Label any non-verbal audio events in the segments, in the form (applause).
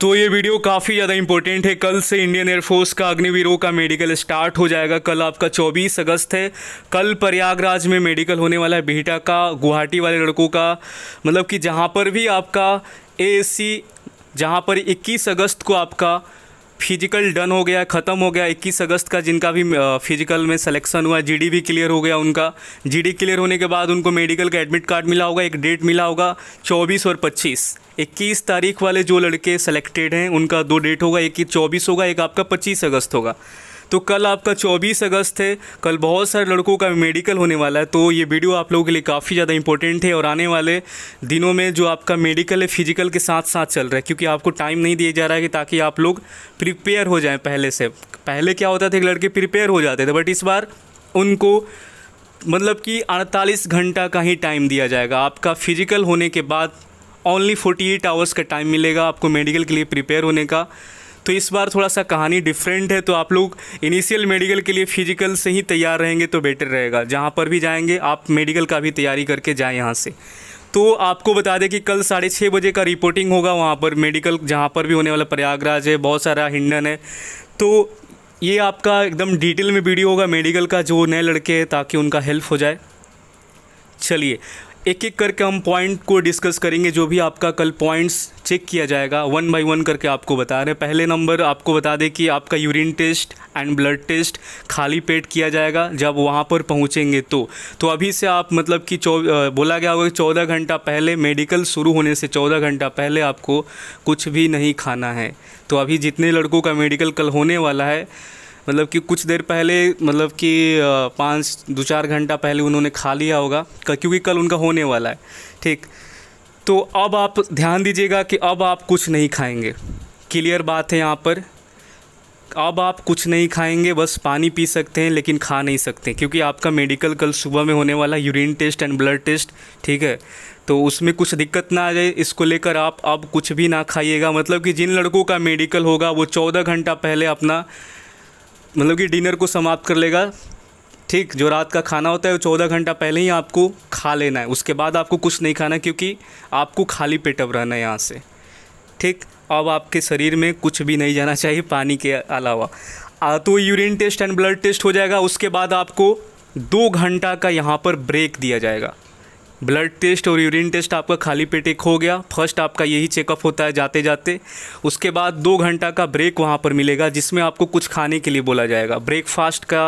तो ये वीडियो काफ़ी ज़्यादा इंपॉर्टेंट है कल से इंडियन एयरफोर्स का अग्निवीरों का मेडिकल स्टार्ट हो जाएगा कल आपका 24 अगस्त है कल प्रयागराज में मेडिकल होने वाला है बिहटा का गुवाहाटी वाले लड़कों का मतलब कि जहाँ पर भी आपका ए सी जहाँ पर 21 अगस्त को आपका फिजिकल डन हो गया ख़त्म हो गया 21 अगस्त का जिनका भी फिजिकल में सिलेक्शन हुआ जीडी भी क्लियर हो गया उनका जीडी क्लियर होने के बाद उनको मेडिकल का एडमिट कार्ड मिला होगा एक डेट मिला होगा 24 और 25 इक्कीस तारीख वाले जो लड़के सेलेक्टेड हैं उनका दो डेट होगा एक ही चौबीस होगा एक आपका पच्चीस अगस्त होगा तो कल आपका 24 अगस्त है कल बहुत सारे लड़कों का मेडिकल होने वाला है तो ये वीडियो आप लोगों के लिए काफ़ी ज़्यादा इंपॉर्टेंट है और आने वाले दिनों में जो आपका मेडिकल है फिजिकल के साथ साथ चल रहा है क्योंकि आपको टाइम नहीं दिया जा रहा है ताकि आप लोग प्रिपेयर हो जाएँ पहले से पहले क्या होता था कि लड़के प्रिपेयर हो जाते थे बट इस बार उनको मतलब कि 48 घंटा का ही टाइम दिया जाएगा आपका फिजिकल होने के बाद ओनली फोर्टी एट आवर्स का टाइम मिलेगा आपको मेडिकल के लिए प्रिपेयर होने का तो इस बार थोड़ा सा कहानी डिफरेंट है तो आप लोग इनिशियल मेडिकल के लिए फिजिकल से ही तैयार रहेंगे तो बेटर रहेगा जहाँ पर भी जाएंगे आप मेडिकल का भी तैयारी करके जाएँ यहाँ से तो आपको बता दें कि कल साढ़े छः बजे का रिपोर्टिंग होगा वहाँ पर मेडिकल जहाँ पर भी होने वाला प्रयागराज है बहुत सारा हिंडन है तो ये आपका एकदम डिटेल में वीडियो होगा मेडिकल का जो नए लड़के हैं ताकि उनका हेल्प हो जाए चलिए एक एक करके हम पॉइंट को डिस्कस करेंगे जो भी आपका कल पॉइंट्स चेक किया जाएगा वन बाय वन करके आपको बता रहे हैं पहले नंबर आपको बता दें कि आपका urine test and blood test खाली पेट किया जाएगा जब वहाँ पर पहुँचेंगे तो तो अभी से आप मतलब कि चौ बोला गया होगा चौदह घंटा पहले मेडिकल शुरू होने से चौदह घंटा पहले आपको कुछ भी नहीं खाना है तो अभी जितने लड़कों का मेडिकल कल होने वाला है मतलब कि कुछ देर पहले मतलब कि पाँच दो चार घंटा पहले उन्होंने खा लिया होगा क्योंकि कल उनका होने वाला है ठीक तो अब आप ध्यान दीजिएगा कि अब आप कुछ नहीं खाएंगे क्लियर बात है यहाँ पर अब आप कुछ नहीं खाएंगे बस पानी पी सकते हैं लेकिन खा नहीं सकते क्योंकि आपका मेडिकल कल सुबह में होने वाला urine test and blood test ठीक है तो उसमें कुछ दिक्कत ना आ जाए इसको लेकर आप अब कुछ भी ना खाइएगा मतलब कि जिन लड़कों का मेडिकल होगा वो चौदह घंटा पहले अपना मतलब कि डिनर को समाप्त कर लेगा ठीक जो रात का खाना होता है वो चौदह घंटा पहले ही आपको खा लेना है उसके बाद आपको कुछ नहीं खाना क्योंकि आपको खाली पेट अब रहना है यहाँ से ठीक अब आपके शरीर में कुछ भी नहीं जाना चाहिए पानी के अलावा आ, तो urine test and blood test हो जाएगा उसके बाद आपको दो घंटा का यहाँ पर ब्रेक दिया जाएगा ब्लड टेस्ट और यूरिन टेस्ट आपका खाली पेट एक हो गया फर्स्ट आपका यही चेकअप होता है जाते जाते उसके बाद दो घंटा का ब्रेक वहाँ पर मिलेगा जिसमें आपको कुछ खाने के लिए बोला जाएगा ब्रेकफास्ट का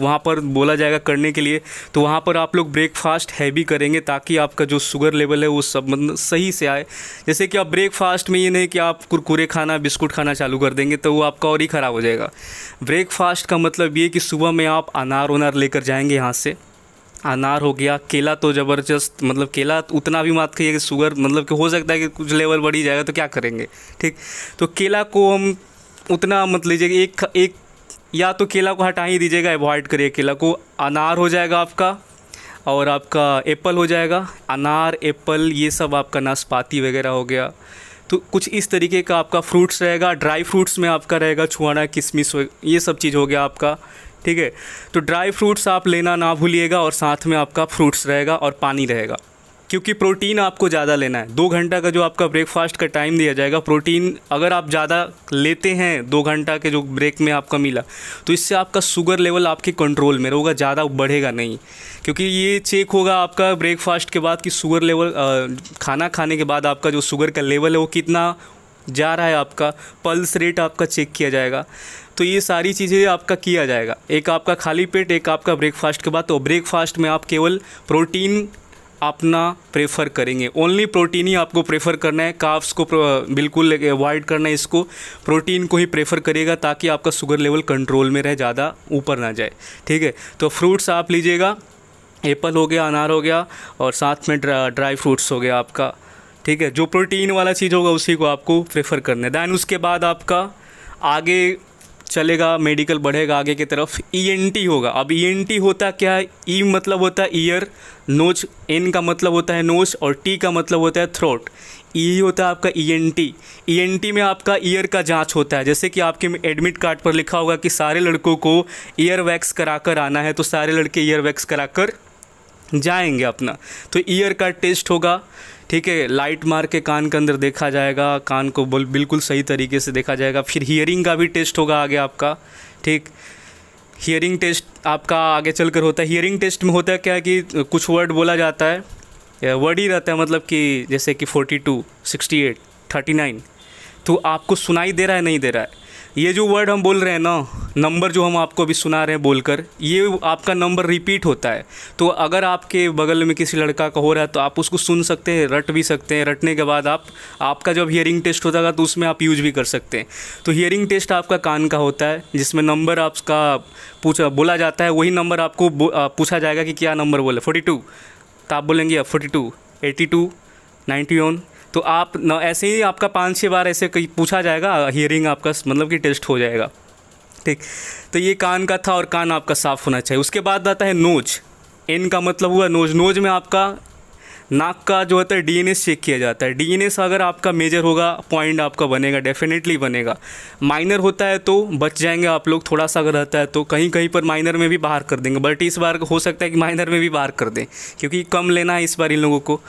वहाँ पर बोला जाएगा करने के लिए तो वहाँ पर आप लोग ब्रेकफास्ट हैवी करेंगे ताकि आपका जो शुगर लेवल है वो सब मतलब सही से आए जैसे कि आप ब्रेकफास्ट में ये नहीं कि आप कुरकुरे खाना बिस्कुट खाना चालू कर देंगे तो वो आपका और ही ख़राब हो जाएगा ब्रेकफास्ट का मतलब ये कि सुबह में आप अनार वनार लेकर जाएंगे यहाँ से अनार हो गया केला तो ज़बरदस्त मतलब केला उतना भी मत खाइए कि शुगर मतलब कि हो सकता है कि कुछ लेवल बढ़ ही जाएगा तो क्या करेंगे ठीक तो केला को हम उतना मत लीजिएगा एक एक या तो केला को हटा ही दीजिएगा एवॉइड करिए केला को अनार हो जाएगा आपका और आपका एप्पल हो जाएगा अनार एप्पल ये सब आपका नाशपाती वगैरह हो गया तो कुछ इस तरीके का आपका फ्रूट्स रहेगा ड्राई फ्रूट्स में आपका रहेगा छुआना किशमिश ये सब चीज़ हो गया आपका ठीक है तो ड्राई फ्रूट्स आप लेना ना भूलिएगा और साथ में आपका फ्रूट्स रहेगा और पानी रहेगा क्योंकि प्रोटीन आपको ज़्यादा लेना है दो घंटा का जो आपका ब्रेकफास्ट का टाइम दिया जाएगा प्रोटीन अगर आप ज़्यादा लेते हैं दो घंटा के जो ब्रेक में आपका मिला तो इससे आपका शुगर लेवल आपके कंट्रोल में रहेगा ज़्यादा बढ़ेगा नहीं क्योंकि ये चेक होगा आपका ब्रेकफास्ट के बाद कि शुगर लेवल खाना खाने के बाद आपका जो शुगर का लेवल है वो कितना जा रहा है आपका पल्स रेट आपका चेक किया जाएगा तो ये सारी चीज़ें आपका किया जाएगा एक आपका खाली पेट एक आपका ब्रेकफास्ट के बाद तो ब्रेकफास्ट में आप केवल प्रोटीन अपना प्रेफर करेंगे ओनली प्रोटीन ही आपको प्रेफर करना है काफ्स को बिल्कुल अवॉइड करना है इसको प्रोटीन को ही प्रेफर करिएगा ताकि आपका शुगर लेवल कंट्रोल में रहे ज़्यादा ऊपर ना जाए ठीक है तो फ्रूट्स आप लीजिएगा एप्पल हो गया अनार हो गया और साथ में ड्रा, ड्राई फ्रूट्स हो गया आपका ठीक है जो प्रोटीन वाला चीज़ होगा उसी को आपको प्रेफर करना है दैन उसके बाद आपका आगे चलेगा मेडिकल बढ़ेगा आगे की तरफ ई e होगा अब ई e होता क्या है ई e मतलब होता है ईयर नोज एन का मतलब होता है नोज और टी का मतलब होता है थ्रोट ई होता है आपका E N T E N T में आपका ईयर का जांच होता है जैसे कि आपके एडमिट कार्ड पर लिखा होगा कि सारे लड़कों को ईयर वैक्स करा कर आना है तो सारे लड़के ईयर वैक्स करा कर जाएंगे अपना तो ईयर का टेस्ट होगा ठीक है लाइट मार के कान के अंदर देखा जाएगा कान को बिल्कुल सही तरीके से देखा जाएगा फिर हियरिंग का भी टेस्ट होगा आगे आपका ठीक हियरिंग टेस्ट आपका आगे चल कर होता है हियरिंग टेस्ट में होता है क्या कि कुछ वर्ड बोला जाता है वर्ड ही रहता है मतलब कि जैसे कि forty two sixty eight thirty nine तो आपको सुनाई दे रहा है नहीं दे रहा है ये जो वर्ड हम बोल रहे हैं ना नंबर जो हम आपको अभी सुना रहे हैं बोलकर ये आपका नंबर रिपीट होता है तो अगर आपके बगल में किसी लड़का का हो रहा है तो आप उसको सुन सकते हैं रट भी सकते हैं रटने के बाद आप आपका जब हियरिंग टेस्ट होता है तो उसमें आप यूज भी कर सकते हैं तो हियरिंग टेस्ट आपका कान का होता है जिसमें नंबर आपका पूछा बोला जाता है वही नंबर आपको पूछा जाएगा कि क्या नंबर बोले फोर्टी तो आप बोलेंगे forty two eighty two ninety one तो आप ऐसे ही आपका पाँच छः बार ऐसे कहीं पूछा जाएगा हियरिंग आपका मतलब कि टेस्ट हो जाएगा ठीक तो ये कान का था और कान आपका साफ़ होना चाहिए उसके बाद आता है नोज एन का मतलब हुआ नोज नोज में आपका नाक का जो होता है डीएनएस चेक किया जाता है डीएनएस अगर आपका मेजर होगा पॉइंट आपका बनेगा डेफिनेटली बनेगा माइनर होता है तो बच जाएंगे आप लोग थोड़ा सा अगर रहता है तो कहीं कहीं पर माइनर में भी बाहर कर देंगे बट इस बार हो सकता है कि माइनर में भी बाहर कर दें क्योंकि कम लेना है इस बार इन लोगों को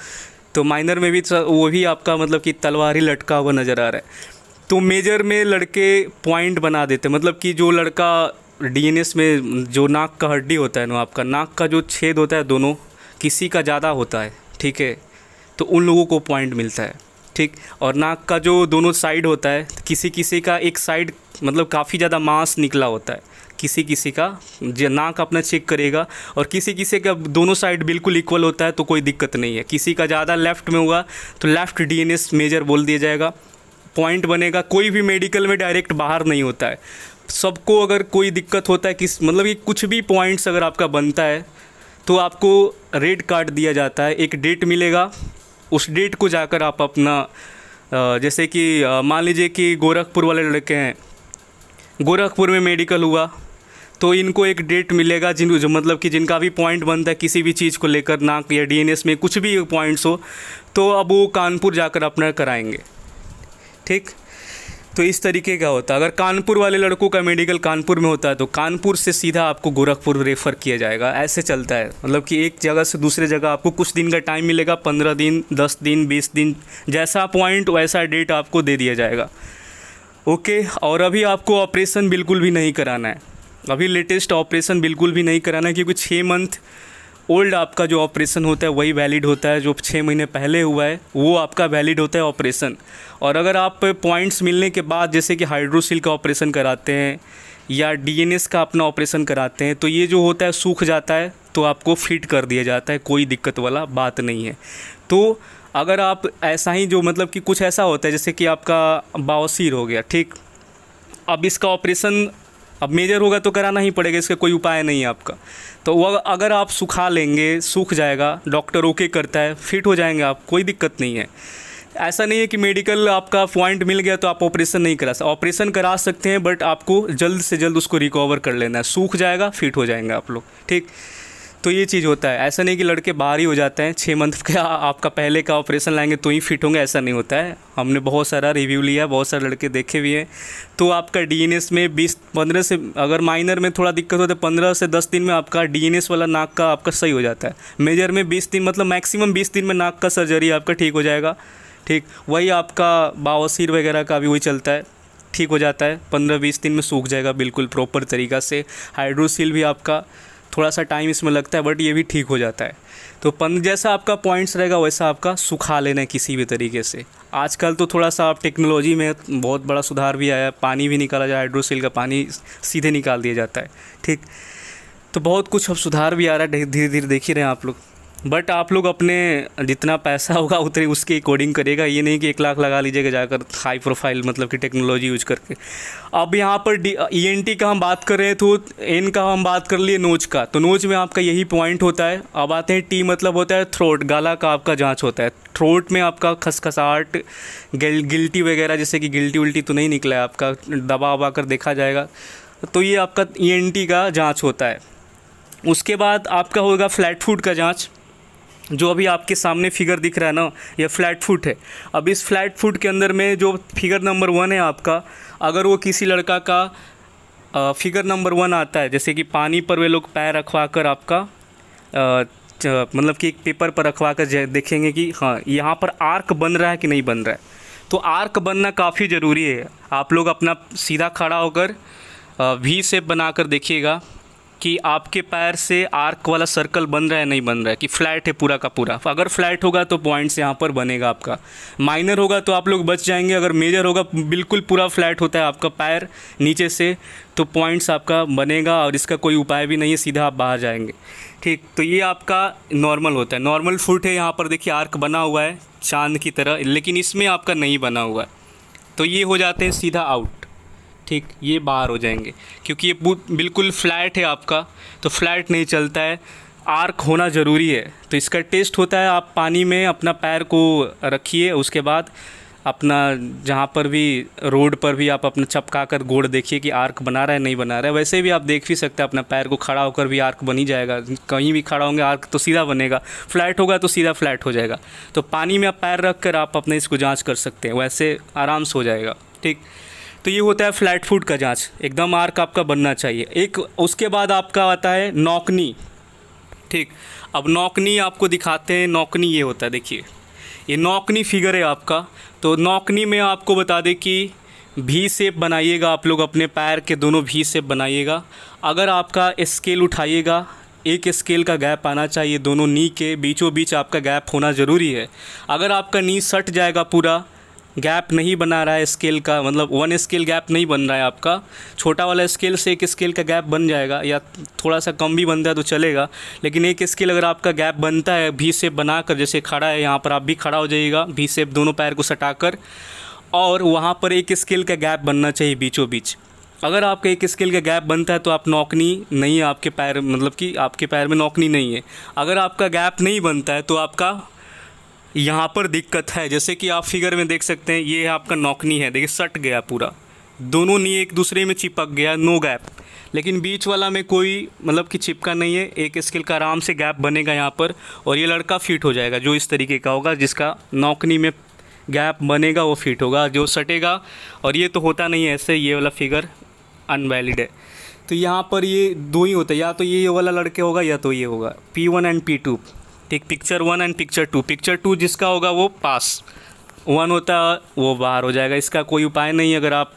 तो माइनर में भी तो वो भी आपका मतलब कि तलवार ही लटका हुआ नज़र आ रहा है तो मेजर में लड़के पॉइंट बना देते मतलब कि जो लड़का डीएनएस में जो नाक का हड्डी होता है ना आपका नाक का जो छेद होता है दोनों किसी का ज़्यादा होता है ठीक है तो उन लोगों को पॉइंट मिलता है ठीक और नाक का जो दोनों साइड होता है किसी किसी का एक साइड मतलब काफ़ी ज़्यादा मांस निकला होता है किसी किसी का नाक अपना चेक करेगा और किसी किसी का दोनों साइड बिल्कुल इक्वल होता है तो कोई दिक्कत नहीं है किसी का ज़्यादा लेफ्ट में होगा तो लेफ़्ट डीएनएस मेजर बोल दिया जाएगा पॉइंट बनेगा कोई भी मेडिकल में डायरेक्ट बाहर नहीं होता है सबको अगर कोई दिक्कत होता है किस मतलब कि कुछ भी पॉइंट्स अगर आपका बनता है तो आपको रेड कार्ड दिया जाता है एक डेट मिलेगा उस डेट को जाकर आप अपना जैसे कि मान लीजिए कि गोरखपुर वाले लड़के हैं गोरखपुर में मेडिकल हुआ तो इनको एक डेट मिलेगा जिन जो मतलब कि जिनका भी पॉइंट बनता है किसी भी चीज़ को लेकर नाक या डीएनएस में कुछ भी पॉइंट्स हो तो अब वो कानपुर जाकर अपना कराएंगे ठीक तो इस तरीके का होता है अगर कानपुर वाले लड़कों का मेडिकल कानपुर में होता है तो कानपुर से सीधा आपको गोरखपुर रेफ़र किया जाएगा ऐसे चलता है मतलब कि एक जगह से दूसरे जगह आपको कुछ दिन का टाइम मिलेगा पंद्रह दिन दस दिन बीस दिन जैसा पॉइंट वैसा डेट आपको दे दिया जाएगा ओके और अभी आपको ऑपरेशन बिल्कुल भी नहीं कराना है अभी लेटेस्ट ऑपरेशन बिल्कुल भी नहीं कराना क्योंकि छः मंथ ओल्ड आपका जो ऑपरेशन होता है वही वैलिड होता है जो छः महीने पहले हुआ है वो आपका वैलिड होता है ऑपरेशन और अगर आप पॉइंट्स मिलने के बाद जैसे कि हाइड्रोसिल का ऑपरेशन कराते हैं या डीएनएस का अपना ऑपरेशन कराते हैं तो ये जो होता है सूख जाता है तो आपको फिट कर दिया जाता है कोई दिक्कत वाला बात नहीं है तो अगर आप ऐसा ही जो मतलब कि कुछ ऐसा होता है जैसे कि आपका बावसीर हो गया ठीक अब इसका ऑपरेशन अब मेजर होगा तो कराना ही पड़ेगा इसका कोई उपाय नहीं है आपका तो वह अगर आप सुखा लेंगे सूख जाएगा डॉक्टर ओके करता है फिट हो जाएंगे आप कोई दिक्कत नहीं है ऐसा नहीं है कि मेडिकल आपका पॉइंट मिल गया तो आप ऑपरेशन नहीं करा सकते ऑपरेशन करा सकते हैं बट आपको जल्द से जल्द उसको रिकवर कर लेना है सूख जाएगा फिट हो जाएंगे आप लोग ठीक तो ये चीज़ होता है ऐसा नहीं कि लड़के बाहर ही हो जाते हैं छः मंथ का आपका पहले का ऑपरेशन लाएंगे तो ही फिट होंगे ऐसा नहीं होता है हमने बहुत सारा रिव्यू लिया बहुत सारे लड़के देखे भी हैं तो आपका डी में बीस पंद्रह से अगर माइनर में थोड़ा दिक्कत हो तो पंद्रह से दस दिन में आपका डी वाला नाक का आपका सही हो जाता है मेजर में बीस दिन मतलब मैक्सिमम बीस दिन में नाक का सर्जरी आपका ठीक हो जाएगा ठीक वही आपका बावसीर वगैरह का भी वही चलता है ठीक हो जाता है पंद्रह बीस दिन में सूख जाएगा बिल्कुल प्रॉपर तरीक़ा से हाइड्रोसील भी आपका थोड़ा सा टाइम इसमें लगता है बट ये भी ठीक हो जाता है तो पन जैसा आपका पॉइंट्स रहेगा वैसा आपका सुखा लेना है किसी भी तरीके से आजकल तो थोड़ा सा आप टेक्नोलॉजी में बहुत बड़ा सुधार भी आया पानी भी निकाला जाए हाइड्रोसिल का पानी सीधे निकाल दिया जाता है ठीक तो बहुत कुछ अब सुधार भी आ रहा है धीरे धीरे देख ही रहे हैं आप लोग बट आप लोग अपने जितना पैसा होगा उतने उसके अकॉर्डिंग करेगा ये नहीं कि एक लाख लगा लीजिएगा जाकर हाई प्रोफाइल मतलब कि टेक्नोलॉजी यूज करके अब यहाँ पर डी ई e का हम बात कर रहे थे तो एन का हम बात कर लिए नोच का तो नोच में आपका यही पॉइंट होता है अब आते हैं टी मतलब होता है थ्रोट गाला का आपका जाँच होता है थ्रोट में आपका खसखसाहट गिल, गिल्टी वगैरह जैसे कि गिल्टी उल्टी तो नहीं निकला है आपका दबा उबा कर देखा जाएगा तो ये आपका ई e का जाँच होता है उसके बाद आपका होगा फ्लैट फूड का जाँच जो अभी आपके सामने फिगर दिख रहा है ना ये फ्लैट फुट है अब इस फ्लैट फुट के अंदर में जो फिगर नंबर वन है आपका अगर वो किसी लड़का का फिगर नंबर वन आता है जैसे कि पानी पर वे लोग पैर रखवा कर आपका मतलब कि एक पेपर पर रखवा कर देखेंगे कि हाँ यहाँ पर आर्क बन रहा है कि नहीं बन रहा है तो आर्क बनना काफ़ी ज़रूरी है आप लोग अपना सीधा खड़ा होकर वी सेप बना कर देखिएगा कि आपके पैर से आर्क वाला सर्कल बन रहा है नहीं बन रहा है कि फ्लैट है पूरा का पूरा अगर फ्लैट होगा तो पॉइंट्स यहाँ पर बनेगा आपका माइनर होगा तो आप लोग बच जाएंगे अगर मेजर होगा बिल्कुल पूरा फ्लैट होता है आपका पैर नीचे से तो पॉइंट्स आपका बनेगा और इसका कोई उपाय भी नहीं है सीधा आप बाहर जाएंगे ठीक तो ये आपका नॉर्मल होता है नॉर्मल फुट है यहाँ पर देखिए आर्क बना हुआ है चांद की तरह लेकिन इसमें आपका नहीं बना हुआ है तो ये हो जाते हैं सीधा आउट ठीक ये बाहर हो जाएंगे क्योंकि ये बिल्कुल फ्लैट है आपका तो फ्लैट नहीं चलता है आर्क होना ज़रूरी है तो इसका टेस्ट होता है आप पानी में अपना पैर को रखिए उसके बाद अपना जहाँ पर भी रोड पर भी आप अपना चपका कर गोड़ देखिए कि आर्क बना रहा है नहीं बना रहा है वैसे भी आप देख भी सकते हैं अपना पैर को खड़ा होकर भी आर्क बनी जाएगा कहीं भी खड़ा होंगे आर्क तो सीधा बनेगा फ्लैट होगा तो सीधा फ्लैट हो जाएगा तो पानी में आप पैर रख कर आप अपने इसको जाँच कर सकते हैं वैसे आराम से हो जाएगा ठीक तो ये होता है फ्लैट फुट का जाँच एकदम आर्क आपका बनना चाहिए एक उसके बाद आपका आता है नौकनी ठीक अब नौकनी आपको दिखाते हैं नौकनी ये होता है देखिए ये नौकनी फिगर है आपका तो नौकनी में आपको बता दें कि भी सेप बनाइएगा आप लोग अपने पैर के दोनों भी सेप बनाइएगा अगर आपका स्केल उठाइएगा एक स्केल का गैप आना चाहिए दोनों नी के बीचों बीच आपका गैप होना ज़रूरी है अगर आपका नी सट जाएगा पूरा गैप नहीं बना रहा है स्केल का मतलब वन स्केल गैप नहीं बन रहा है आपका छोटा वाला स्केल से एक स्केल का गैप बन जाएगा या थोड़ा सा कम भी बनता है तो चलेगा लेकिन एक स्केल अगर आपका गैप बनता है भी सेप बना कर जैसे खड़ा है यहाँ पर आप भी खड़ा हो जाइएगा भी सेप दोनों पैर को कर और वहाँ पर एक स्केल का गैप बनना चाहिए बीचों बीच अगर आपका एक स्केल का गैप बनता है तो आप नौकनी नहीं है आपके पैर मतलब कि आपके पैर में नौकनी नहीं है अगर आपका गैप नहीं बनता है तो आपका यहाँ पर दिक्कत है जैसे कि आप फिगर में देख सकते हैं ये आपका नौकनी है देखिए सट गया पूरा दोनों नी एक दूसरे में चिपक गया नो गैप लेकिन बीच वाला में कोई मतलब कि चिपका नहीं है एक स्किल का आराम से गैप बनेगा यहाँ पर और ये लड़का फिट हो जाएगा जो इस तरीके का होगा जिसका नौकनी में गैप बनेगा वो फिट होगा जो सटेगा और ये तो होता नहीं है ऐसे ये वाला फिगर अनवैलिड है तो यहाँ पर ये दो ही होते हैं या तो ये वाला लड़के होगा या तो ये होगा P one and P two ठीक picture one and picture two picture two जिसका होगा वो पास वन होता वो बाहर हो जाएगा इसका कोई उपाय नहीं अगर आप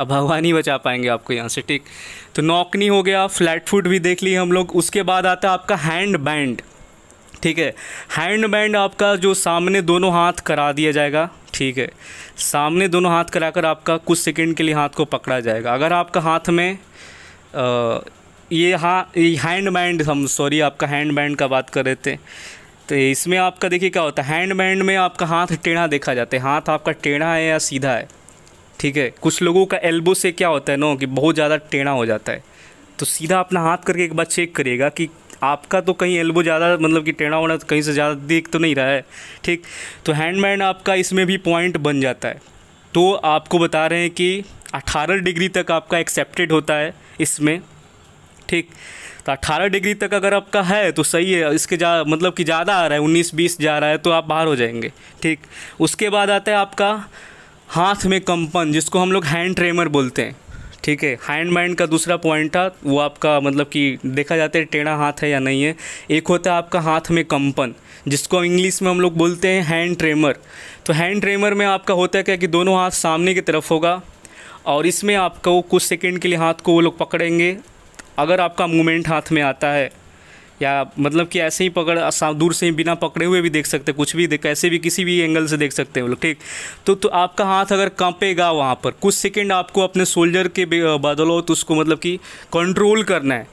अब हवा नहीं बचा पाएंगे आपको यहाँ से ठीक तो नौकनी हो गया फ्लैट फुट भी देख ली हम लोग उसके बाद आता है आपका हैंड बैंड ठीक है हैंड बैंड आपका जो सामने दोनों हाथ करा दिया जाएगा ठीक है सामने दोनों हाथ कराकर आपका कुछ सेकंड के लिए हाथ को पकड़ा जाएगा अगर आपका हाथ में आ, ये हाँ ये हैंड बैंड हम सॉरी आपका हैंड बैंड का बात कर रहे थे तो इसमें आपका देखिए क्या होता है हैंड बैंड में आपका हाथ टेढ़ा देखा जाता है हाथ आपका टेढ़ा है या सीधा है ठीक है कुछ लोगों का एल्बो से क्या होता है नो कि बहुत ज़्यादा टेढ़ा हो जाता है तो सीधा अपना हाथ करके एक बार चेक करिएगा कि आपका तो कहीं एल्बो ज़्यादा मतलब कि टेढ़ा होना तो कहीं से ज़्यादा दिख तो नहीं रहा है ठीक तो हैंड बैंड आपका इसमें भी पॉइंट बन जाता है तो आपको बता रहे हैं कि 18 डिग्री तक आपका एक्सेप्टेड होता है इसमें ठीक तो अट्ठारह डिग्री तक अगर आपका है तो सही है इसके जा मतलब कि ज़्यादा आ रहा है उन्नीस बीस जा रहा है तो आप बाहर हो जाएंगे ठीक उसके बाद आता है आपका हाथ में कंपन जिसको हम लोग हैंड ट्रेमर बोलते हैं ठीक है हैंड माइंड का दूसरा पॉइंट था वो आपका मतलब कि देखा जाता है टेढ़ा हाथ है या नहीं है एक होता है आपका हाथ में कंपन जिसको इंग्लिश में हम लोग बोलते हैं हैंड ट्रेमर तो हैंड ट्रेमर में आपका होता है क्या कि दोनों हाथ सामने की तरफ होगा और इसमें आपको कुछ सेकंड के लिए हाथ को वो लोग पकड़ेंगे अगर आपका मूवमेंट हाथ में आता है या मतलब कि ऐसे ही पकड़ दूर से ही बिना पकड़े हुए भी देख सकते हैं कुछ भी देख ऐसे भी किसी भी एंगल से देख सकते हैं लोग ठीक तो तो आपका हाथ अगर कांपेगा वहाँ पर कुछ सेकंड आपको अपने सोल्जर के बदलो तो उसको मतलब कि कंट्रोल करना है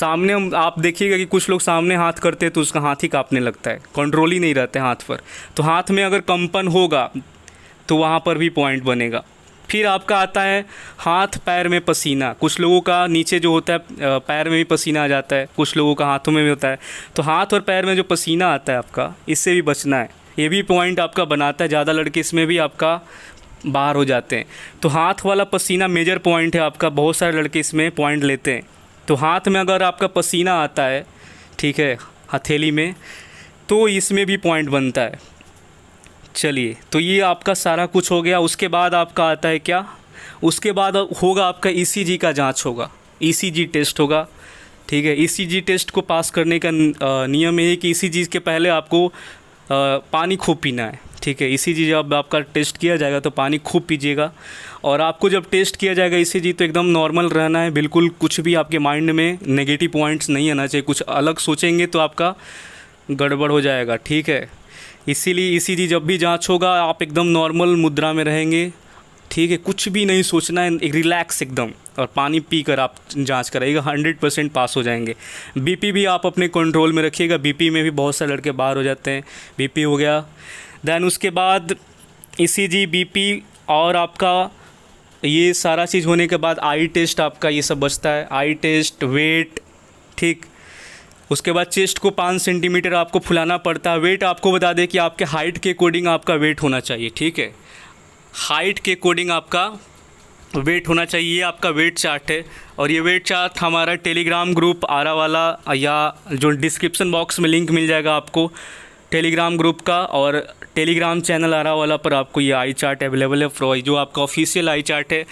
सामने आप देखिएगा कि कुछ लोग सामने हाथ करते हैं तो उसका हाथ ही काँपने लगता है कंट्रोल ही नहीं रहते हाथ पर तो हाथ में अगर कंपन होगा तो वहाँ पर भी पॉइंट बनेगा फिर आपका आता है हाथ पैर में पसीना कुछ लोगों का नीचे जो होता है पैर में भी पसीना आ जाता है कुछ लोगों का हाथों में भी होता है तो हाथ और पैर में जो पसीना आता है आपका इससे भी बचना है ये भी पॉइंट आपका बनाता है ज़्यादा लड़के इसमें भी आपका बाहर हो जाते हैं तो हाथ वाला पसीना मेजर पॉइंट है आपका बहुत सारे लड़के इसमें पॉइंट लेते हैं तो हाथ में अगर आपका पसीना आता है ठीक है हथेली में तो इसमें भी पॉइंट बनता है चलिए तो ये आपका सारा कुछ हो गया उसके बाद आपका आता है क्या उसके बाद होगा आपका ईसीजी e का जांच होगा ईसीजी e टेस्ट होगा ठीक है ईसीजी e टेस्ट को पास करने का नियम ये है कि ईसीजी के पहले आपको पानी खूब पीना है ठीक है इसी जब आपका टेस्ट किया जाएगा तो पानी खूब पीजिएगा और आपको जब टेस्ट किया जाएगा इसी जी तो एकदम नॉर्मल रहना है बिल्कुल कुछ भी आपके माइंड में नेगेटिव पॉइंट्स नहीं आना चाहिए कुछ अलग सोचेंगे तो आपका गड़बड़ हो जाएगा ठीक है इसीलिए इसीलिए जब भी जांच होगा आप एकदम नॉर्मल मुद्रा में रहेंगे ठीक है कुछ भी नहीं सोचना है एक रिलैक्स एकदम और पानी पी कर आप जांच कराइएगा हंड्रेड परसेंट पास हो जाएंगे बीपी भी आप अपने कंट्रोल में रखिएगा बीपी में भी बहुत सारे लड़के बाहर हो जाते हैं बीपी हो गया देन उसके बाद ईसीजी बीपी और आपका ये सारा चीज़ होने के बाद आई टेस्ट आपका ये सब बचता है आई टेस्ट वेट ठीक उसके बाद चेस्ट को पाँच सेंटीमीटर आपको फुलाना पड़ता है वेट आपको बता दें कि आपके हाइट के अकॉर्डिंग आपका वेट होना चाहिए ठीक है हाइट के अकॉर्डिंग आपका वेट होना चाहिए ये आपका वेट चार्ट है और ये वेट चार्ट हमारा टेलीग्राम ग्रुप आरा वाला या जो डिस्क्रिप्शन बॉक्स में लिंक मिल जाएगा आपको टेलीग्राम ग्रुप का और टेलीग्राम चैनल आरा वाला पर आपको ये आई चार्ट अवेलेबल है फ्रॉ जो आपका ऑफिशियल आई चार्ट है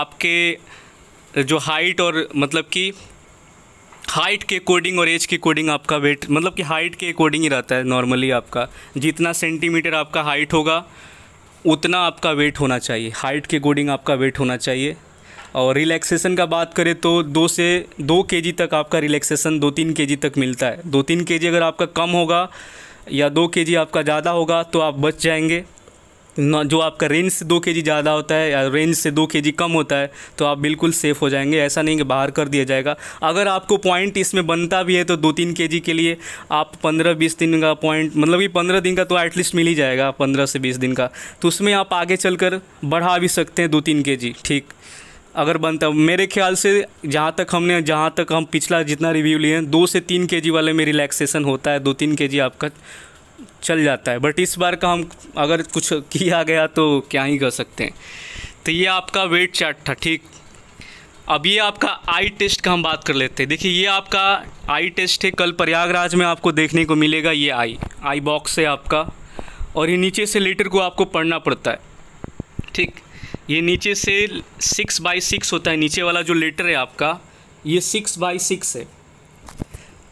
आपके जो हाइट और मतलब कि हाइट के अकॉर्डिंग और एज के अकॉर्डिंग आपका वेट मतलब कि हाइट के अकॉर्डिंग ही रहता है नॉर्मली आपका जितना सेंटीमीटर आपका हाइट होगा उतना आपका वेट होना चाहिए हाइट के अकॉर्डिंग आपका वेट होना चाहिए और रिलैक्सेशन का बात करें तो दो से दो के तक आपका रिलैक्सेशन दो तीन के तक मिलता है दो तीन के अगर आपका कम होगा या दो के आपका ज़्यादा होगा तो आप बच जाएंगे जो आपका रेंज से दो के जी ज़्यादा होता है या रेंज से दो के जी कम होता है तो आप बिल्कुल सेफ़ हो जाएंगे ऐसा नहीं कि बाहर कर दिया जाएगा अगर आपको पॉइंट इसमें बनता भी है तो दो तीन के जी के लिए आप पंद्रह बीस दिन का पॉइंट मतलब कि पंद्रह दिन का तो एटलीस्ट मिल ही जाएगा पंद्रह से बीस दिन का तो उसमें आप आगे चल कर बढ़ा भी सकते हैं दो तीन के जी ठीक अगर बनता मेरे ख्याल से जहाँ तक हमने जहाँ तक हम पिछला जितना रिव्यू लिए हैं दो से तीन के जी वाले में रिलैक्सेशन होता है दो तीन के जी आपका चल जाता है बट इस बार का हम अगर कुछ किया गया तो क्या ही कर सकते हैं तो ये आपका वेट चार्ट था ठीक अब ये आपका आई टेस्ट का हम बात कर लेते हैं देखिए ये आपका आई टेस्ट है कल प्रयागराज में आपको देखने को मिलेगा ये आई आई बॉक्स है आपका और ये नीचे से लेटर को आपको पढ़ना पड़ता है ठीक ये नीचे से सिक्स बाई सिक्स होता है नीचे वाला जो लेटर है आपका ये सिक्स बाई सिक्स है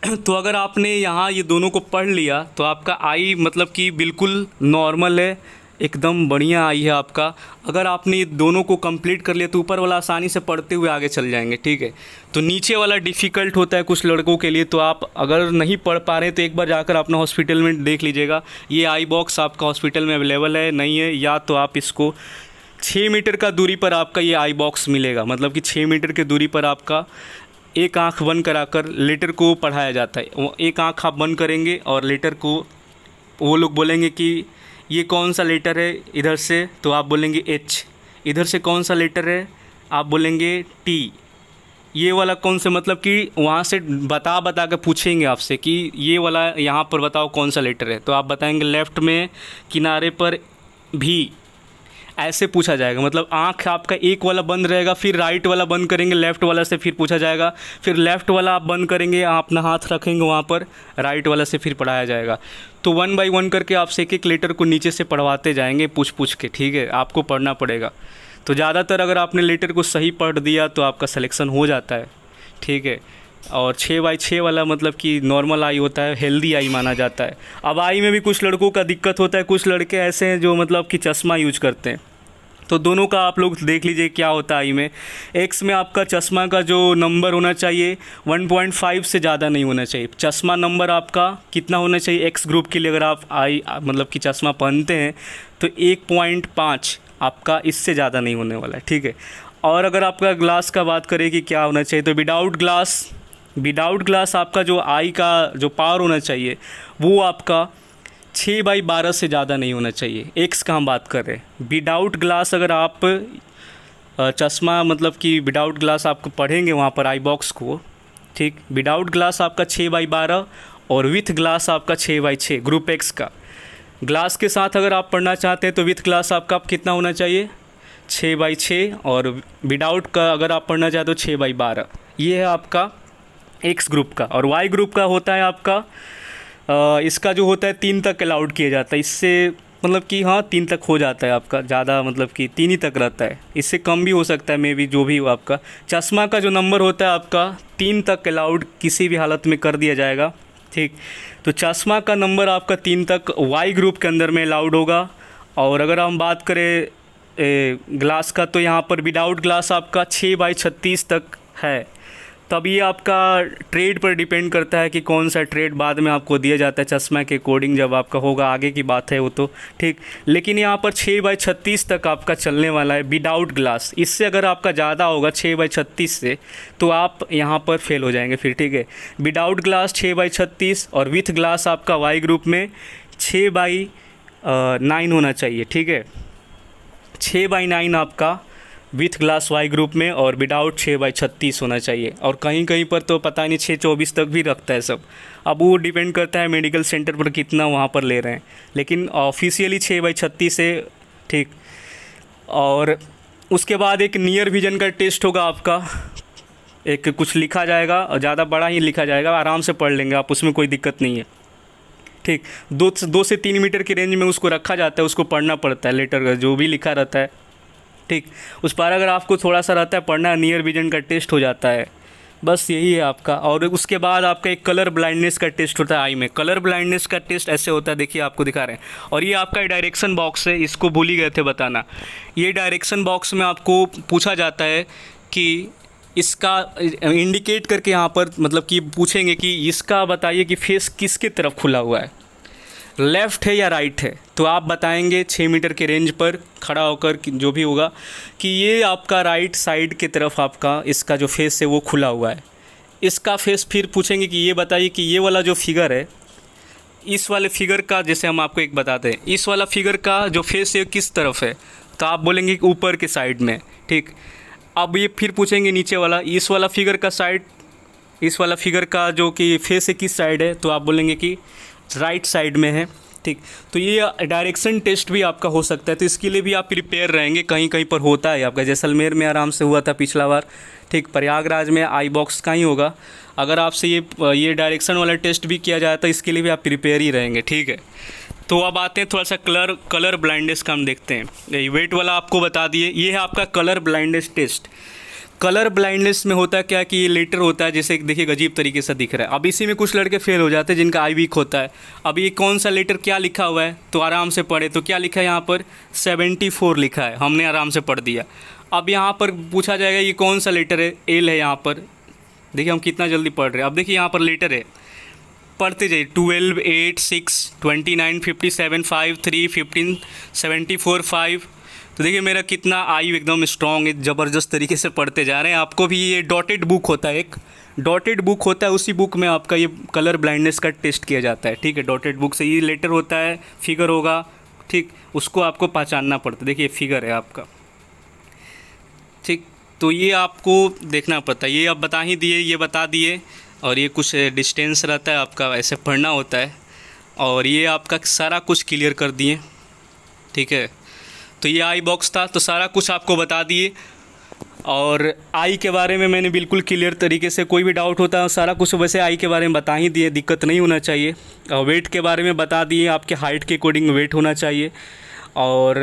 (clears throat) तो अगर आपने यहाँ ये दोनों को पढ़ लिया तो आपका आई मतलब कि बिल्कुल नॉर्मल है एकदम बढ़िया आई है आपका अगर आपने ये दोनों को कंप्लीट कर लिया तो ऊपर वाला आसानी से पढ़ते हुए आगे चल जाएंगे ठीक है तो नीचे वाला डिफ़िकल्ट होता है कुछ लड़कों के लिए तो आप अगर नहीं पढ़ पा रहे तो एक बार जाकर अपना हॉस्पिटल में देख लीजिएगा ये आई बॉक्स आपका हॉस्पिटल में अवेलेबल है नहीं है या तो आप इसको छः मीटर का दूरी पर आपका ये आई बॉक्स मिलेगा मतलब कि छः मीटर के दूरी पर आपका एक आँख बंद कराकर लेटर को पढ़ाया जाता है एक आँख आप बंद करेंगे और लेटर को वो लोग बोलेंगे कि ये कौन सा लेटर है इधर से तो आप बोलेंगे एच इधर से कौन सा लेटर है आप बोलेंगे टी ये वाला कौन सा मतलब कि वहाँ से बता बता के पूछेंगे आपसे कि ये वाला यहाँ पर बताओ कौन सा लेटर है तो आप बताएंगे लेफ्ट में किनारे पर भी ऐसे पूछा जाएगा मतलब आँख आपका एक वाला बंद रहेगा फिर राइट वाला बंद करेंगे लेफ्ट वाला से फिर पूछा जाएगा फिर लेफ्ट वाला आप बंद करेंगे आप अपना हाथ रखेंगे वहाँ पर राइट वाला से फिर पढ़ाया जाएगा तो वन बाई वन करके आप एक एक लेटर को नीचे से पढ़वाते जाएंगे पूछ पूछ के ठीक है आपको पढ़ना पड़ेगा तो ज़्यादातर अगर आपने लेटर को सही पढ़ दिया तो आपका सलेक्शन हो जाता है ठीक है और छः बाई छः वाला मतलब कि नॉर्मल आई होता है हेल्दी आई माना जाता है अब आई में भी कुछ लड़कों का दिक्कत होता है कुछ लड़के ऐसे हैं जो मतलब कि चश्मा यूज करते हैं तो दोनों का आप लोग देख लीजिए क्या होता है आई में एक्स में आपका चश्मा का जो नंबर होना चाहिए 1.5 से ज़्यादा नहीं होना चाहिए चश्मा नंबर आपका कितना होना चाहिए एक्स ग्रुप के लिए अगर आप आई मतलब कि चश्मा पहनते हैं तो एक पॉइंट पाँच आपका इससे ज़्यादा नहीं होने वाला है ठीक है और अगर आपका ग्लास का बात करें कि क्या होना चाहिए तो विदाउट ग्लास विदाउट ग्लास आपका जो आई का जो पावर होना चाहिए वो आपका छः बाई बारह से ज़्यादा नहीं होना चाहिए एक्स का हम बात कर रहे हैं विदाउट ग्लास अगर आप चश्मा मतलब कि विदाउट ग्लास आपको पढ़ेंगे वहाँ पर आई बॉक्स को ठीक विदाउट ग्लास आपका छः बाई बारह और विथ ग्लास आपका छः बाई छः ग्रुप एक्स का ग्लास के साथ अगर आप पढ़ना चाहते हैं तो विथ ग्लास आपका कितना होना चाहिए छः बाई छः और विदाउट का अगर आप पढ़ना चाहते हो छः बाई बारह ये है आपका एक्स ग्रुप का और वाई ग्रुप का होता है आपका इसका जो होता है तीन तक अलाउड किया जाता है इससे मतलब कि हाँ तीन तक हो जाता है आपका ज़्यादा मतलब कि तीन ही तक रहता है इससे कम भी हो सकता है मे बी जो भी आपका चश्मा का जो नंबर होता है आपका तीन तक अलाउड किसी भी हालत में कर दिया जाएगा ठीक तो चश्मा का नंबर आपका तीन तक वाई ग्रुप के अंदर में अलाउड होगा और अगर हम बात करें ग्लास का तो यहाँ पर विदाउट ग्लास आपका छः बाई छत्तीस तक है तब ये आपका ट्रेड पर डिपेंड करता है कि कौन सा ट्रेड बाद में आपको दिया जाता है चश्मा के अकॉर्डिंग जब आपका होगा आगे की बात है वो तो ठीक लेकिन यहाँ पर छः बाई छत्तीस तक आपका चलने वाला है विदाउट ग्लास इससे अगर आपका ज़्यादा होगा छः बाई छत्तीस से तो आप यहाँ पर फेल हो जाएंगे फिर ठीक है विदाउट ग्लास छः बाई छत्तीस और विथ ग्लास आपका वाई ग्रुप में छः बाई नाइन होना चाहिए ठीक है छः बाई नाइन आपका विथ ग्लास वाई ग्रुप में और विदाउट छः बाई छत्तीस होना चाहिए और कहीं कहीं पर तो पता नहीं छः चौबीस तक भी रखता है सब अब वो डिपेंड करता है मेडिकल सेंटर पर कितना वहाँ पर ले रहे हैं लेकिन ऑफिशियली छः बाई छत्तीस है ठीक और उसके बाद एक नियर विजन का टेस्ट होगा आपका एक कुछ लिखा जाएगा और ज़्यादा बड़ा ही लिखा जाएगा आराम से पढ़ लेंगे आप उसमें कोई दिक्कत नहीं है ठीक दो दो से तीन मीटर की रेंज में उसको रखा जाता है उसको पढ़ना पड़ता है लेटर का जो भी लिखा रहता है ठीक उस पैराग्राफ को थोड़ा सा रहता है पढ़ना नियर विजन का टेस्ट हो जाता है बस यही है आपका और उसके बाद आपका एक कलर ब्लाइंडनेस का टेस्ट होता है आई में कलर ब्लाइंडनेस का टेस्ट ऐसे होता है देखिए आपको दिखा रहे हैं और ये आपका डायरेक्शन बॉक्स है इसको भूल ही गए थे बताना ये डायरेक्शन बॉक्स में आपको पूछा जाता है कि इसका इंडिकेट करके यहाँ पर मतलब कि पूछेंगे कि इसका बताइए कि फेस किसके तरफ खुला हुआ है लेफ़्ट है या राइट है तो आप बताएंगे छः मीटर के रेंज पर खड़ा होकर जो भी होगा कि ये आपका राइट साइड की तरफ आपका इसका जो फेस है वो खुला हुआ है इसका फेस फिर पूछेंगे कि ये बताइए कि ये वाला जो फिगर है इस वाले फिगर का जैसे हम आपको एक बताते हैं इस वाला फिगर का जो फेस है किस तरफ है तो आप बोलेंगे कि ऊपर के साइड में ठीक अब ये फिर पूछेंगे नीचे वाला इस वाला फिगर का साइड इस वाला फिगर का जो कि फेस है किस साइड है तो आप बोलेंगे कि राइट साइड में है ठीक तो ये डायरेक्शन टेस्ट भी आपका हो सकता है तो इसके लिए भी आप प्रिपेयर रहेंगे कहीं कहीं पर होता है आपका जैसलमेर में आराम से हुआ था पिछला बार ठीक प्रयागराज में आई बॉक्स का ही होगा अगर आपसे ये ये डायरेक्शन वाला टेस्ट भी किया जाए तो इसके लिए भी आप प्रिपेयर ही रहेंगे ठीक है तो अब आते हैं थोड़ा सा कलर कलर ब्लाइंडनेस का हम देखते हैं वेट वाला आपको बता दिए ये है आपका colour blindness test colour blindness में होता है क्या कि ये लेटर होता है जैसे देखिए अजीब तरीके से दिख रहा है अब इसी में कुछ लड़के फेल हो जाते हैं जिनका आई वीक होता है अब ये कौन सा लेटर क्या लिखा हुआ है तो आराम से पढ़े तो क्या लिखा है यहाँ पर 74 लिखा है हमने आराम से पढ़ दिया अब यहाँ पर पूछा जाएगा ये कौन सा लेटर है एल है यहाँ पर देखिए हम कितना जल्दी पढ़ रहे हैं अब देखिए यहाँ पर लेटर है पढ़ते जाइए twelve eight six twenty nine fifty seven five three fifteen seventy four five तो देखिए मेरा कितना आयु एकदम स्ट्रांग ज़बरदस्त तरीके से पढ़ते जा रहे हैं आपको भी ये डॉटेड बुक होता है एक डॉटेड बुक होता है उसी बुक में आपका ये कलर ब्लाइंडनेस का टेस्ट किया जाता है ठीक है डॉटेड बुक से ये लेटर होता है फिगर होगा ठीक उसको आपको पहचानना पड़ता है देखिए फिगर है आपका ठीक तो ये आपको देखना पड़ता है ये आप बता ही दिए ये बता दिए और ये कुछ डिस्टेंस रहता है आपका ऐसे पढ़ना होता है और ये आपका सारा कुछ क्लियर कर दिए ठीक है तो ये आई बॉक्स था तो सारा कुछ आपको बता दिए और आई के बारे में मैंने बिल्कुल क्लियर तरीके से कोई भी डाउट होता है सारा कुछ वैसे आई के बारे में बता ही दिए दिक्कत नहीं होना चाहिए और वेट के बारे में बता दिए आपके हाइट के अकॉर्डिंग वेट होना चाहिए और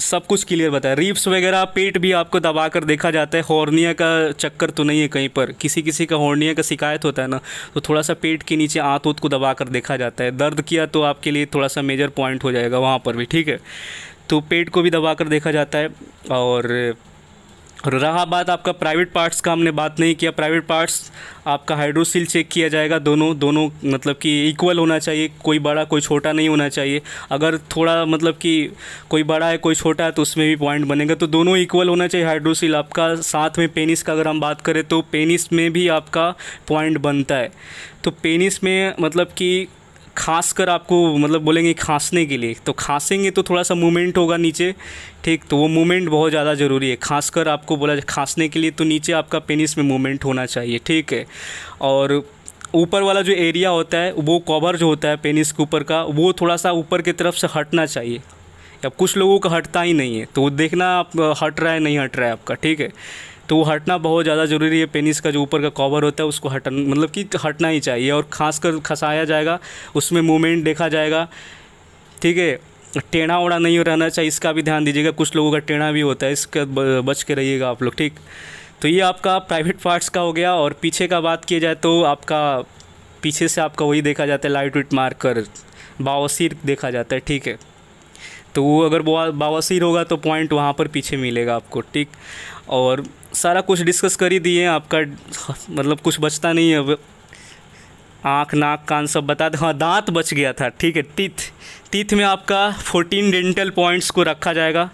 सब कुछ क्लियर बताया रिप्स वगैरह पेट भी आपको दबा कर देखा जाता है हॉर्निया का चक्कर तो नहीं है कहीं पर किसी किसी का हॉर्निया का शिकायत होता है ना तो थोड़ा सा पेट के नीचे आँत उत को दबा कर देखा जाता है दर्द किया तो आपके लिए थोड़ा सा मेजर पॉइंट हो जाएगा वहाँ पर भी ठीक है तो पेट को भी दबा कर देखा जाता है और रहा बात आपका प्राइवेट पार्ट्स का हमने बात नहीं किया प्राइवेट पार्ट्स आपका हाइड्रोसिल चेक किया जाएगा दोनों दोनों मतलब कि इक्वल होना चाहिए कोई बड़ा कोई छोटा नहीं होना चाहिए अगर थोड़ा मतलब कि कोई बड़ा है कोई छोटा है तो उसमें भी पॉइंट बनेगा तो दोनों इक्वल होना चाहिए हाइड्रोसिल आपका साथ में पेनिस का अगर हम बात करें तो पेनिस में भी आपका पॉइंट बनता है तो पेनिस में मतलब कि खास कर आपको मतलब बोलेंगे खांसने के लिए तो खांसेंगे तो थोड़ा सा मूवमेंट होगा नीचे ठीक तो वो मूवमेंट बहुत ज़्यादा ज़रूरी है खासकर आपको बोला खांसने के लिए तो नीचे आपका पेनिस में मूवमेंट होना चाहिए ठीक है और ऊपर वाला जो एरिया होता है वो कवर जो होता है पेनिस के ऊपर का वो थोड़ा सा ऊपर की तरफ से हटना चाहिए अब कुछ लोगों का हटता ही नहीं है तो देखना आप हट रहा है नहीं हट रहा है आपका ठीक है तो वो हटना बहुत ज़्यादा ज़रूरी है पेनिस का जो ऊपर का कवर होता है उसको हटन मतलब कि हटना ही चाहिए और खास कर खसाया जाएगा उसमें मूवमेंट देखा जाएगा ठीक है टेढ़ा ओढ़ा नहीं रहना चाहिए इसका भी ध्यान दीजिएगा कुछ लोगों का टेढ़ा भी होता है इसका बच के रहिएगा आप लोग ठीक तो ये आपका प्राइवेट पार्ट्स का हो गया और पीछे का बात किया जाए तो आपका पीछे से आपका वही देखा जाता है लाइट मार कर बावसीर देखा जाता है ठीक है तो वो अगर बावसीर होगा तो पॉइंट वहाँ पर पीछे मिलेगा आपको ठीक और सारा कुछ डिस्कस कर ही दिए आपका मतलब कुछ बचता नहीं है अब आँख नाक कान सब बता दें हाँ दांत बच गया था ठीक है टीथ टीथ में आपका फोर्टीन डेंटल पॉइंट्स को रखा जाएगा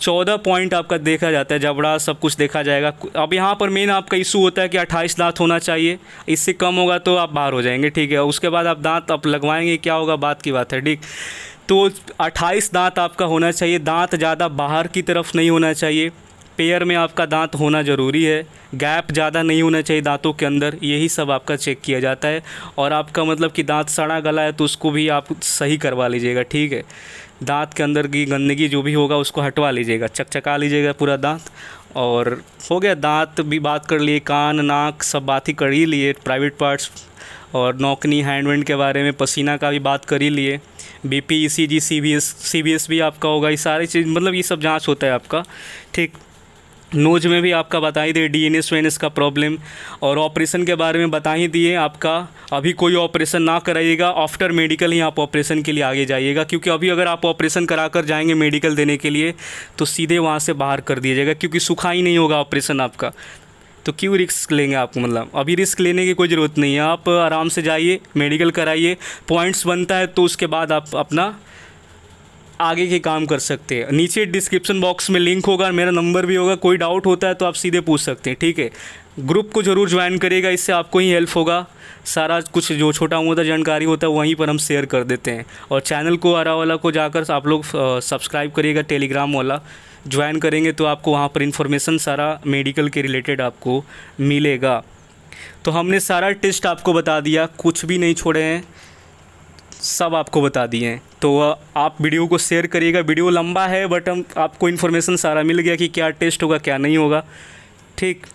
चौदह पॉइंट आपका देखा जाता है जबड़ा सब कुछ देखा जाएगा अब यहाँ पर मेन आपका इशू होता है कि अट्ठाईस दांत होना चाहिए इससे कम होगा तो आप बाहर हो जाएंगे ठीक है उसके बाद आप दांत आप लगवाएंगे क्या होगा बात की बात है ठीक तो 28 दांत आपका होना चाहिए दांत ज़्यादा बाहर की तरफ नहीं होना चाहिए पेयर में आपका दांत होना ज़रूरी है गैप ज़्यादा नहीं होना चाहिए दांतों के अंदर यही सब आपका चेक किया जाता है और आपका मतलब कि दांत सड़ा गला है तो उसको भी आप सही करवा लीजिएगा ठीक है दांत के अंदर की गंदगी जो भी होगा उसको हटवा लीजिएगा चकचका लीजिएगा पूरा दांत और हो गया दांत भी बात कर लिए कान नाक सब बात ही कर ही लिए प्राइवेट पार्ट्स और नौकनी हैंडवेंड के बारे में पसीना का भी बात कर ही लिए B P C G C B S C B S भी आपका होगा ये सारी चीज़ मतलब ये सब जांच होता है आपका ठीक नोज में भी आपका बता ही दे डी एन एस का प्रॉब्लम और ऑपरेशन के बारे में बता ही दिए आपका अभी कोई ऑपरेशन ना कराइएगा आफ्टर मेडिकल ही आप ऑपरेशन के लिए आगे जाइएगा क्योंकि अभी अगर आप ऑपरेशन करा कर जाएंगे मेडिकल देने के लिए तो सीधे वहाँ से बाहर कर दिया जाएगा क्योंकि सुखा ही नहीं होगा ऑपरेशन आपका तो क्यों रिस्क लेंगे आप मतलब अभी रिस्क लेने की कोई ज़रूरत नहीं है आप आराम से जाइए मेडिकल कराइए पॉइंट्स बनता है तो उसके बाद आप अपना आगे के काम कर सकते हैं नीचे डिस्क्रिप्शन बॉक्स में लिंक होगा मेरा नंबर भी होगा कोई डाउट होता है तो आप सीधे पूछ सकते हैं ठीक है ग्रुप को ज़रूर ज्वाइन करिएगा इससे आपको ही हेल्प होगा सारा कुछ जो छोटा मोटा जानकारी होता है वहीं पर हम शेयर कर देते हैं और चैनल को आरा वाला को जाकर आप लोग सब्सक्राइब करिएगा टेलीग्राम वाला ज्वाइन करेंगे तो आपको वहाँ पर इन्फॉर्मेशन सारा मेडिकल के रिलेटेड आपको मिलेगा तो हमने सारा टेस्ट आपको बता दिया कुछ भी नहीं छोड़े हैं सब आपको बता दिए हैं तो आप वीडियो को शेयर करिएगा वीडियो लंबा है बट हम आपको इन्फॉर्मेशन सारा मिल गया कि क्या टेस्ट होगा क्या नहीं होगा ठीक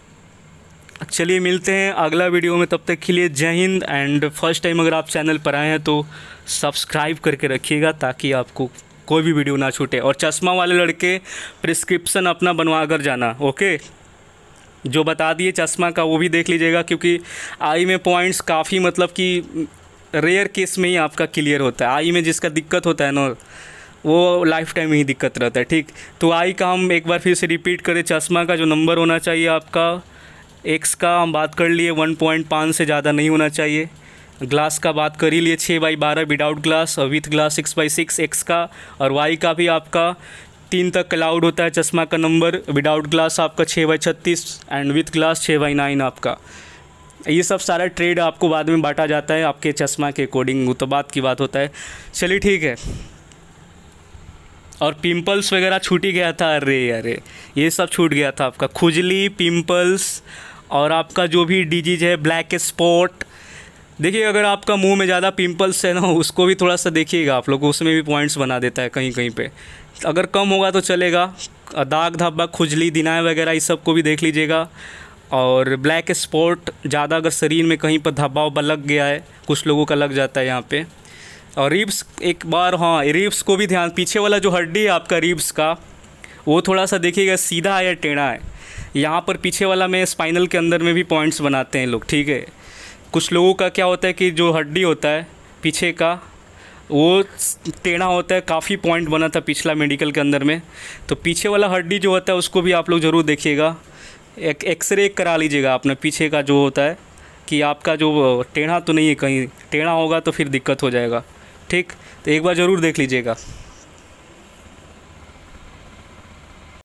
चलिए मिलते हैं अगला वीडियो में तब तक के लिए जय हिंद एंड फर्स्ट टाइम अगर आप चैनल पर आए हैं तो सब्सक्राइब करके रखिएगा ताकि आपको कोई भी वीडियो ना छूटे और चश्मा वाले लड़के प्रिस्क्रिप्शन अपना बनवा कर जाना ओके जो बता दिए चश्मा का वो भी देख लीजिएगा क्योंकि आई में पॉइंट्स काफ़ी मतलब कि रेयर केस में ही आपका क्लियर होता है आई में जिसका दिक्कत होता है ना वो लाइफ टाइम ही दिक्कत रहता है ठीक तो आई का हम एक बार फिर से रिपीट करें चश्मा का जो नंबर होना चाहिए आपका एक्स का हम बात कर लिए वन पॉइंट पाँच से ज़्यादा नहीं होना चाहिए ग्लास का बात कर ही लिए छः बाई बारह विदाउट ग्लास और with glass six by six X का और वाई का भी आपका तीन तक क्लाउड होता है चश्मा का नंबर विदाउट ग्लास आपका छः बाई छत्तीस एंड विथ ग्लास छः बाई नाइन आपका ये सब सारा ट्रेड आपको बाद में बांटा जाता है आपके चश्मा के अकॉर्डिंग वो तो बात की बात होता है चलिए ठीक है और पिंपल्स वगैरह छूट ही गया था अरे अरे ये सब छूट गया था आपका खुजली पिंपल्स और आपका जो भी डिजीज है ब्लैक स्पॉट देखिए अगर आपका मुंह में ज़्यादा पिंपल्स है ना उसको भी थोड़ा सा देखिएगा आप लोग उसमें भी पॉइंट्स बना देता है कहीं कहीं पे अगर कम होगा तो चलेगा दाग धब्बा खुजली दिनाएँ वगैरह इस सब को भी देख लीजिएगा और ब्लैक स्पॉट ज़्यादा अगर शरीर में कहीं पर धब्बा वब्बा लग गया है कुछ लोगों का लग जाता है यहाँ पे और रिब्स एक बार हाँ रिब्स को भी ध्यान पीछे वाला जो हड्डी है आपका रिब्स का वो थोड़ा सा देखिएगा सीधा है या टेढ़ा है यहाँ पर पीछे वाला में स्पाइनल के अंदर में भी पॉइंट्स बनाते हैं लोग ठीक है कुछ लोगों का क्या होता है कि जो हड्डी होता है पीछे का वो टेढ़ा होता है काफ़ी पॉइंट बना था पिछला मेडिकल के अंदर में तो पीछे वाला हड्डी जो होता है उसको भी आप लोग ज़रूर देखिएगा एक एक्सरे करा लीजिएगा अपने पीछे का जो होता है कि आपका जो टेढ़ा तो नहीं है कहीं टेढ़ा होगा तो फिर दिक्कत हो जाएगा ठीक तो एक बार ज़रूर देख लीजिएगा